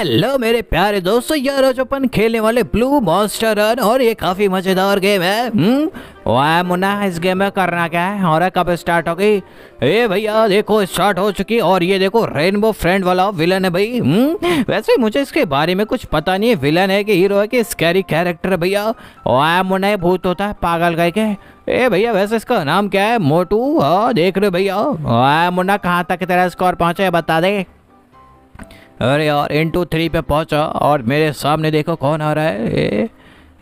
Hello मेरे प्यारे दोस्तों यार आज अपन खेलने वाले ब्लू मॉन्स्टर रन और ये काफी मजेदार गेम है हम्म? वाह मुन्ना इस गेम में करना क्या है और कब स्टार्ट होगी ए भैया देखो स्टार्ट हो चुकी और ये देखो रेनबो फ्रेंड वाला विलन है भाई हम्म? वैसे मुझे इसके बारे में कुछ पता नहीं है विलन है कि हीरो है कि स्कैरी कैरेक्टर है भैया वाह मुन्ना भूत होता है पागल गए के ए भैया वैसे इसका नाम क्या है मोटू हाँ देख रहे भैया वाह मुन्ना कहाँ तक तेरा स्कोर पहुंचा है बता दे अरे यार इन टू थ्री पे पहुंचा और मेरे सामने देखो कौन आ रहा है ए,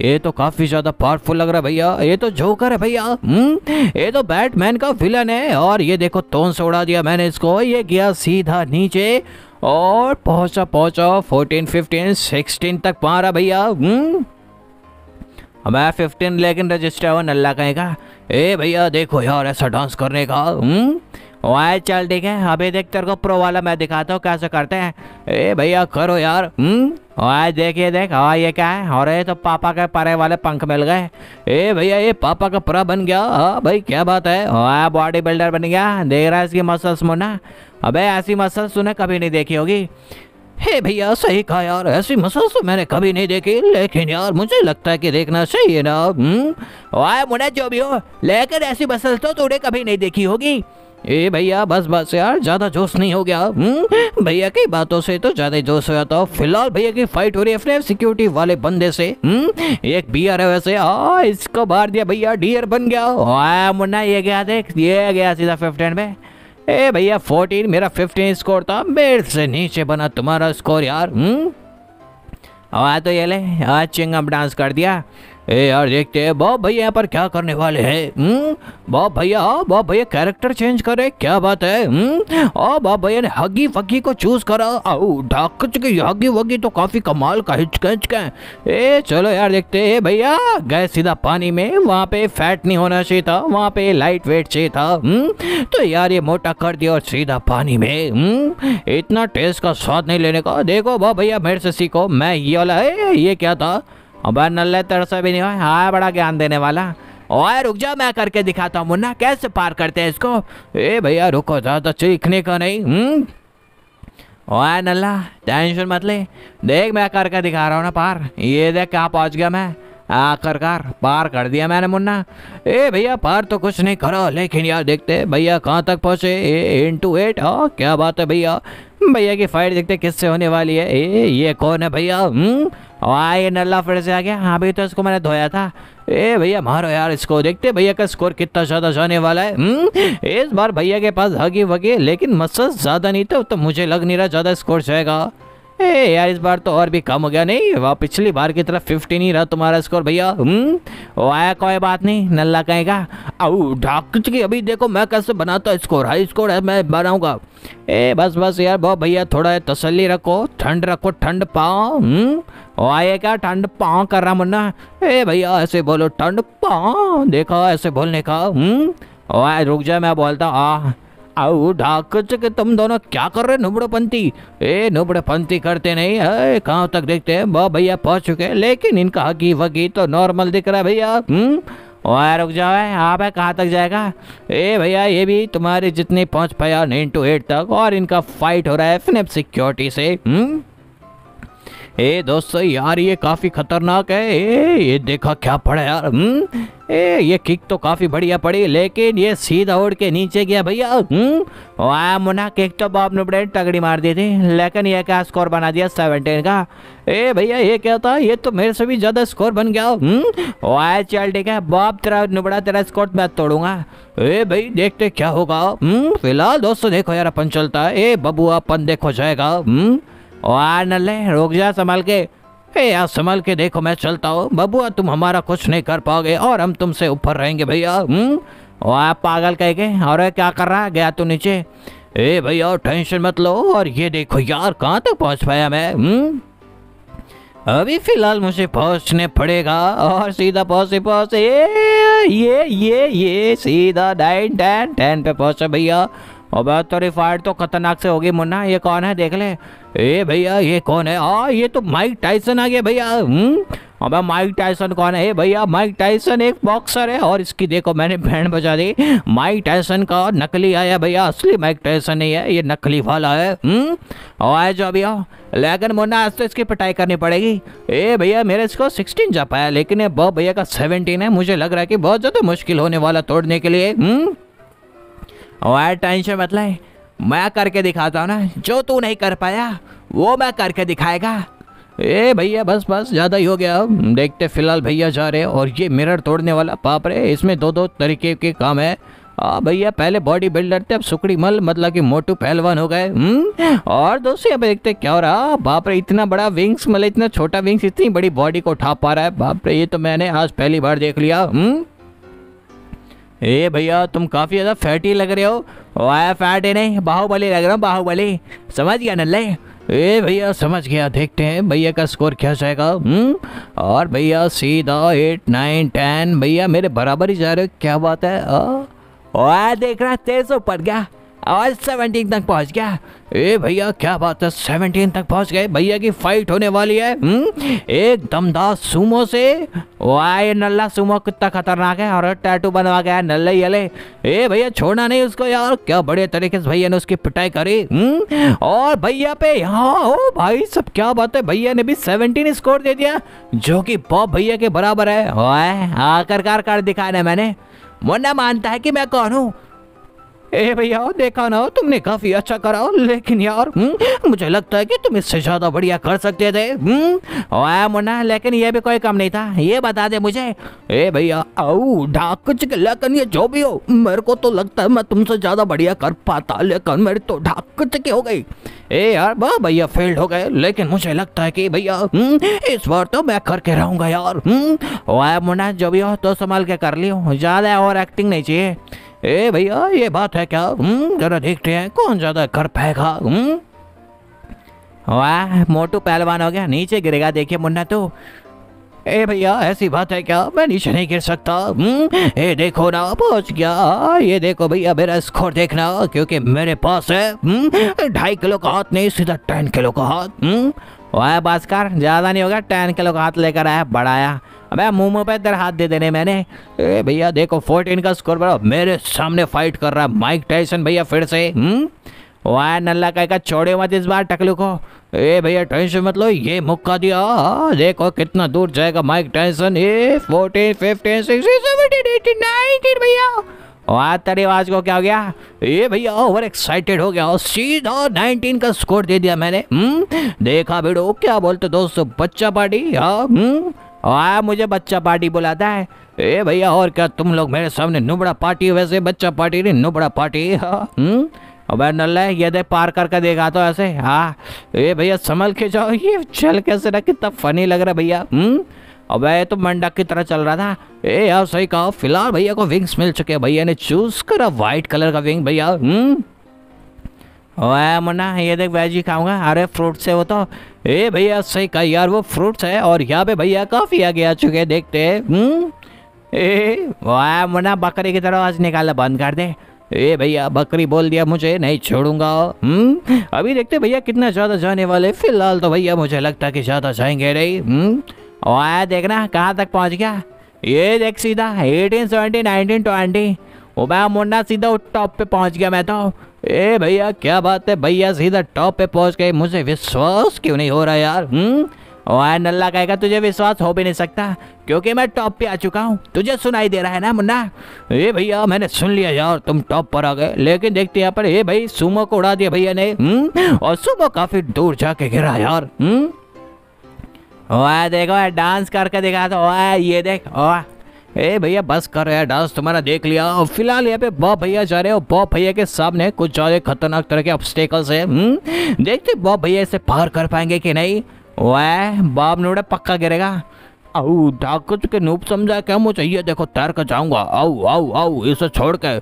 ये तो काफी ज्यादा पावरफुल लग रहा है भैया ये तो जोकर है भैया हम्म, ये तो बैटमैन का विलन है और ये देखो तोन से उड़ा दिया मैंने इसको ये गया सीधा नीचे और पहुंचा पहुंचा फोर्टीन फिफ्टीन सिक्सटीन तक रहा भैया हम्म, मैं फिफ्टीन लेकिन रजिस्टर हुआ नल्ला कहेगा ए भैया देखो यार ऐसा डांस करने का हुँ? हम्म, ओए चल ठीक है अभी देख तेरे को प्रो वाला मैं दिखाता हूँ कैसे करते हैं ए भैया करो यार हम्म ओए देखिए देख हाँ ये क्या है और ये तो पापा के परे वाले पंख मिल गए ए भैया ये पापा का परा बन गया हाँ भाई क्या बात है ओए बॉडी बिल्डर बन गया देख रहा है इसकी मसल्स मुना अबे ऐसी मसल्स तूने कभी नहीं देखी होगी हे भैया सही कहा यार ऐसी मसल्स तो मैंने कभी नहीं देखी लेकिन यार मुझे लगता है कि देखना सही है ना हम्म ओए मुन्ना जो भी हो लेकिन ऐसी मसल्स तो तूने कभी नहीं देखी होगी ए भैया बस बस यार ज़्यादा जोश नहीं हो गया हम्म? भैया की बातों से तो ज़्यादा जोश हो जाता हो फिलहाल भैया की फाइट हो रही है अपने सिक्योरिटी वाले बंदे से हम्म? एक बियर है वैसे आ, इसको मार दिया भैया डियर बन गया आ, मुन्ना ये गया देख ये गया सीधा फिफ्टीन में ए भैया फोर्टीन मेरा फिफ्टीन स्कोर था मेरे से नीचे बना तुम्हारा स्कोर यार हुँ? हम्म? आ तो ये ले आज चिंगम डांस कर दिया ए यार देखते हैं बॉब भैया यहाँ पर क्या करने वाले हैं हम्म? बॉब भैया बॉब भैया कैरेक्टर चेंज करे क्या बात है ओ हम्म? बॉब भैया ने हगी फगी को चूज करा आऊ ढाकच की हगी वगी तो काफी कमाल का हिचक है ए चलो यार देखते हैं भैया गए सीधा पानी में वहाँ पे फैट नहीं होना चाहिए था वहाँ पे लाइट वेट चाहिए था हुँ? हम्म? तो यार ये मोटा कर दिया और सीधा पानी में हुँ? इतना टेस्ट का स्वाद नहीं लेने का देखो बॉब भैया मेरे से सीखो मैं ये वाला है ये क्या था अब नल्ले तेरे भी नहीं हो हाँ बड़ा ज्ञान देने वाला और रुक जाओ मैं करके दिखाता हूँ मुन्ना कैसे पार करते हैं इसको ए भैया रुको ज़्यादा चीखने का नहीं हुँ? हम्म? ओए नल्ला टेंशन मत ले देख मैं करके दिखा रहा हूँ ना पार ये देख कहाँ पहुँच गया मैं आखिरकार पार कर दिया मैंने मुन्ना ए भैया पार तो कुछ नहीं करो लेकिन यार देखते भैया कहाँ तक पहुँचे ए इन टू एट हाँ क्या बात है भैया भैया की फाइट देखते किससे होने वाली है ए, ये कौन है भैया हम्म? आए नल्ला फिर से आ गया हाँ भाई तो इसको मैंने धोया था ए भैया मारो यार इसको देखते भैया का स्कोर कितना ज़्यादा जाने वाला है हम्म इस बार भैया के पास हगी वगी लेकिन मसल ज़्यादा नहीं था तो मुझे लग नहीं रहा ज़्यादा स्कोर जाएगा यार इस बार तो और भी कम हो गया नहीं वह पिछली बार की तरफ फिफ्टी ही रहा तुम्हारा स्कोर भैया हम्म, वो आया कोई बात नहीं नल्ला कहेगा अब ढाक चुकी अभी देखो मैं कैसे बनाता स्कोर हाई स्कोर है मैं बनाऊंगा ए बस बस यार बहुत भैया थोड़ा तसल्ली रखो ठंड रखो ठंड पाओ हम्म, वो आए क्या ठंड पाओ कर रहा मुन्ना ए भैया ऐसे बोलो ठंड पाओ देखो ऐसे बोलने का हम्म रुक जाए मैं बोलता हूँ आओ ढाकच के तुम दोनों क्या कर रहे पंथी ए पंथी करते नहीं है कहाँ तक देखते हैं बा भैया पहुंच चुके हैं लेकिन इनका हकी वकी तो नॉर्मल दिख रहा है भैया वहाँ हम्म? रुक जाओ है आप है कहाँ तक जाएगा ए भैया ये भी तुम्हारी जितनी पहुंच पाया नाइन टू एट तक और इनका फाइट हो रहा है फिनेप सिक्योरिटी से हुँ? हम्म? ए दोस्तों यार ये काफी खतरनाक है ए ये देखा क्या पड़ा यार हम्म ए ये किक तो काफी बढ़िया पड़ी लेकिन ये सीधा उड़ के नीचे गया भैया हम्म वाह मुन्ना किक तो ने बड़े तगड़ी मार दी थी लेकिन ये क्या स्कोर बना दिया सेवनटीन का ए भैया ये क्या था ये तो मेरे से भी ज्यादा स्कोर बन गया हम्म वाह चल ठीक है बाप तेरा नुबड़ा तेरा स्कोर मैं तोड़ूंगा ए भाई देखते क्या होगा हम्म फिलहाल दोस्तों देखो यार अपन चलता है ए बबुआ अपन देखो जाएगा हम्म वाह नल्ले रोक जा संभाल के ए यार संभाल के देखो मैं चलता हूँ बबुआ तुम हमारा कुछ नहीं कर पाओगे और हम तुमसे ऊपर रहेंगे भैया वाह हम्म? पागल कह के और क्या कर रहा गया तू नीचे ए भैया टेंशन मत लो और ये देखो यार कहाँ तक पहुँच पाया मैं हुँ? हम्म? अभी फिलहाल मुझे पहुंचने पड़ेगा और सीधा पहुंचे पहुंचे ये ये ये सीधा डाइन टैन टैन पे पहुंचे भैया अब तेरी फाइट तो खतरनाक से होगी मुन्ना ये कौन है देख ले ए भैया ये कौन है आ ये तो माइक टाइसन आ गया भैया हम्म? अबे माइक टाइसन कौन है भैया माइक टाइसन एक बॉक्सर है और इसकी देखो मैंने बैंड बजा दी माइक टाइसन का नकली आया भैया असली माइक टाइसन नहीं है ये नकली वाला है और हम्म? जो भैया लेकिन मुन्ना आज तो इसकी पिटाई करनी पड़ेगी ए भैया मेरे इसको सिक्सटीन जा पाया लेकिन ये बॉब भैया का सेवनटीन है मुझे लग रहा है कि बहुत ज़्यादा मुश्किल होने वाला तोड़ने के लिए और टेंशन मतलब मैं करके दिखाता हूँ ना जो तू नहीं कर पाया वो मैं करके दिखाएगा ए भैया बस बस ज़्यादा ही हो गया अब देखते फिलहाल भैया जा रहे और ये मिरर तोड़ने वाला पाप रहे इसमें दो दो तरीके के काम है हाँ भैया पहले बॉडी बिल्डर थे अब सुकड़ी मल मतलब कि मोटू पहलवान हो गए हम्म? और दोस्तों अब देखते क्या हो रहा बाप रे इतना बड़ा विंग्स मतलब इतना छोटा विंग्स इतनी बड़ी बॉडी को उठा पा रहा है बाप रे ये तो मैंने आज पहली बार देख लिया हम्म ए भैया तुम काफ़ी ज़्यादा फैटी लग रहे हो वाया है नहीं बाहुबली लग रहा हूँ बाहुबली समझ गया नल्ले ए भैया समझ गया देखते हैं भैया का स्कोर क्या जाएगा हुँ? हम्म? और भैया सीधा एट नाइन टेन भैया मेरे बराबर ही जा रहे हो क्या बात है आ? ओ, देख रहा तेज ऊपर गया आज सेवनटीन तक पहुंच गया ए भैया क्या बात है सेवनटीन तक पहुंच गए भैया की फाइट होने वाली है हुँ? हम्म? एक दमदार सुमो से वाय नल्ला सुमो कितना खतरनाक है और टैटू बनवा गया नल्ले यले ए भैया छोड़ना नहीं उसको यार क्या बड़े तरीके से भैया ने उसकी पिटाई करी हुँ? हम्म? और भैया पे यहाँ ओ भाई सब क्या बात है भैया ने भी सेवनटीन स्कोर दे दिया जो कि बॉब भैया के बराबर है आखिरकार कर दिखाया मैंने मुन्ना मानता है कि मैं कौन हूँ ए भैया देखा ना तुमने काफी अच्छा करा लेकिन यार हुँ? हम्म, मुझे लगता है कि तुम इससे ज्यादा बढ़िया कर सकते थे हम्म। ओए मुन्ना लेकिन ये भी कोई कम नहीं था ये बता दे मुझे ए भैया ढाक ये जो भी हो मेरे को तो लगता है मैं तुमसे ज्यादा बढ़िया कर पाता लेकिन मेरी तो ढाक चुकी हो गई ए यार वाह भैया फेल्ड हो गए लेकिन मुझे लगता है कि भैया हम्म, इस बार तो मैं करके रहूंगा यार ओए मुन्ना जो भी हो तो संभाल के कर लियो ज्यादा और एक्टिंग नहीं चाहिए ए भैया ये बात है क्या हम्म, जरा देखते हैं कौन ज्यादा कर पाएगा हम्म। वाह मोटू पहलवान हो गया नीचे गिरेगा देखिए मुन्ना तो ए भैया ऐसी बात है क्या मैं नीचे नहीं गिर सकता हम्म, ए देखो ना पहुंच गया ये देखो भैया मेरा स्कोर देखना क्योंकि मेरे पास है ढाई किलो का हाथ नहीं सीधा टेन किलो का हाथ वाह भास्कर ज़्यादा नहीं होगा टेन किलो का हाथ लेकर आया बढ़ाया अबे मुंह मुंह पे इधर हाथ दे देने मैंने भैया देखो फोर्टीन का स्कोर बड़ा मेरे सामने फाइट कर रहा है माइक टाइसन भैया फिर से हम्म? वाह नल्ला कह का छोड़े मत इस बार टकलू को ए भैया टेंशन मत लो ये मुक्का दिया हाँ, देखो कितना दूर जाएगा mic tension a fourteen fifteen sixteen seventeen eighteen nineteen भैया वाह तेरे आवाज को क्या हो गया ये भैया ओवर एक्साइटेड हो गया और सीधा 19 का स्कोर दे दिया मैंने हम्म देखा बेड़ो क्या बोलते दोस्तों बच्चा पार्टी हाँ हम्म? आ मुझे बच्चा पार्टी बुलाता है ए भैया और क्या तुम लोग मेरे सामने नुबड़ा पार्टी वैसे बच्चा पार्टी नहीं नुबड़ा पार्टी अब हाँ। हम्म? नल्ला ये दे पार करके देखा तो ऐसे हाँ ए भैया संभल के जाओ ये चल कैसे ना कितना फनी लग रहा है भैया हम्म ये तो मंडक की तरह चल रहा था ए यार सही कहो फिलहाल भैया को विंग्स मिल चुके हैं भैया ने चूज करा वाइट कलर का विंग भैया हम्म मुन्ना ये देख वेज ही खाऊंगा अरे फ्रूट से वो तो ए भैया सही कहा यार वो फ्रूट्स है और यहाँ पे भैया काफ़ी आगे आ चुके हैं देखते हैं हम्म? ए बकरी की तरह आज निकाला बंद कर दे ए भैया बकरी बोल दिया मुझे नहीं छोड़ूंगा हम्म अभी देखते भैया कितना ज़्यादा जाने वाले फिलहाल तो भैया मुझे लगता कि ज़्यादा जाएंगे नहीं हम्म देखना कहाँ तक पहुँच गया ये देख सीधा एटीन सेवेंटी नाइनटीन ट्वेंटी ओ भाई मुंडा सीधा टॉप पे पहुंच गया मैं तो ए भैया क्या बात है भैया सीधा टॉप पे पहुंच गए मुझे विश्वास क्यों नहीं हो रहा यार हम्म और नल्ला कहेगा तुझे विश्वास हो भी नहीं सकता क्योंकि मैं टॉप पे आ चुका हूँ तुझे सुनाई दे रहा है ना मुन्ना ए भैया मैंने सुन लिया यार तुम टॉप पर आ गए लेकिन देखते यहाँ पर ए भाई सुमो को उड़ा दिया भैया ने हम्म और सुमो काफी दूर जाके गिरा यार हम्म ओए देखो डांस करके दिखा तो ओए ये देख ओए ए भैया बस कर यार डांस तुम्हारा देख लिया और फिलहाल यहाँ पे बॉ भैया जा रहे हो बॉब भैया के सामने कुछ ज्यादा खतरनाक तरह के ऑब्स्टेकल्स है हम्म? देखते बॉ भैया इसे पार कर पाएंगे कि नहीं वह बॉब नोड़ा पक्का गिरेगा आओ ठाकुर के नूप समझा क्या मुझे चाहिए देखो तैर कर जाऊंगा आओ आओ आओ इसे छोड़ के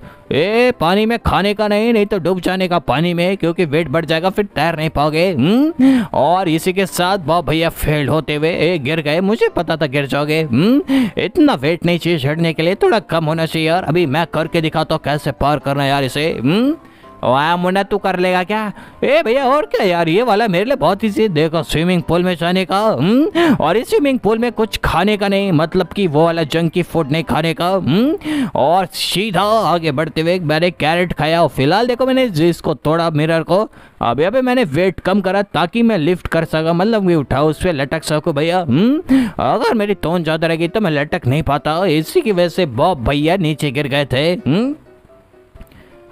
ए पानी में खाने का नहीं नहीं तो डूब जाने का पानी में क्योंकि वेट बढ़ जाएगा फिर तैर नहीं पाओगे हम्म? और इसी के साथ बाप भैया फेल होते हुए ए गिर गए मुझे पता था गिर जाओगे हम्म? इतना वेट नहीं चाहिए चढ़ने के लिए थोड़ा कम होना चाहिए यार अभी मैं करके दिखाता हूँ कैसे पार करना यार इसे हुँ? हम्म? वाह मुन्ना तू कर लेगा क्या ए भैया और क्या यार ये वाला मेरे लिए बहुत ही देखो स्विमिंग पूल में जाने का हुँ? हम्म? और इस स्विमिंग पूल में कुछ खाने का नहीं मतलब कि वो वाला जंकी फूड नहीं खाने का हुँ? हम्म? और सीधा आगे बढ़ते हुए मैंने कैरेट खाया और फिलहाल देखो मैंने जिसको तोड़ा मिरर को अभी अभी मैंने वेट कम करा ताकि मैं लिफ्ट कर सका मतलब मैं उठाओ उस पर लटक सकूँ भैया हम्म? अगर मेरी तोन ज़्यादा रहेगी तो मैं लटक नहीं पाता इसी की वजह से बॉब भैया नीचे गिर गए थे हुँ?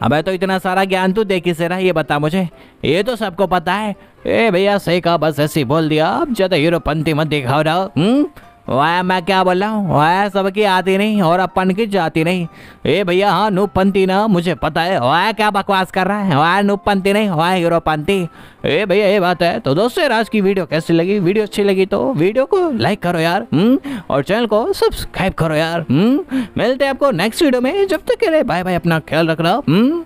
अब तो इतना सारा ज्ञान तू देखी से रहा ये बता मुझे ये तो सबको पता है ए भैया सही कहा बस ऐसी बोल दिया अब ज़्यादा हीरोपंथी मत दिखाओ रहा हूँ हम्म? वाह मैं क्या बोल रहा हूँ वाह सबकी आती नहीं और अपन की जाती नहीं ए भैया हाँ नूपंती ना मुझे पता है वाह क्या बकवास कर रहा है वाह नूपंती नहीं वाह हीरो पंती ए भैया ये बात है तो दोस्तों आज की वीडियो कैसी लगी वीडियो अच्छी लगी तो वीडियो को लाइक करो यार हुँ? हम्म, और चैनल को सब्सक्राइब करो यार हुँ? हम्म। मिलते हैं आपको नेक्स्ट वीडियो में जब तक के लिए बाय बाय अपना ख्याल रख हूँ हम्म।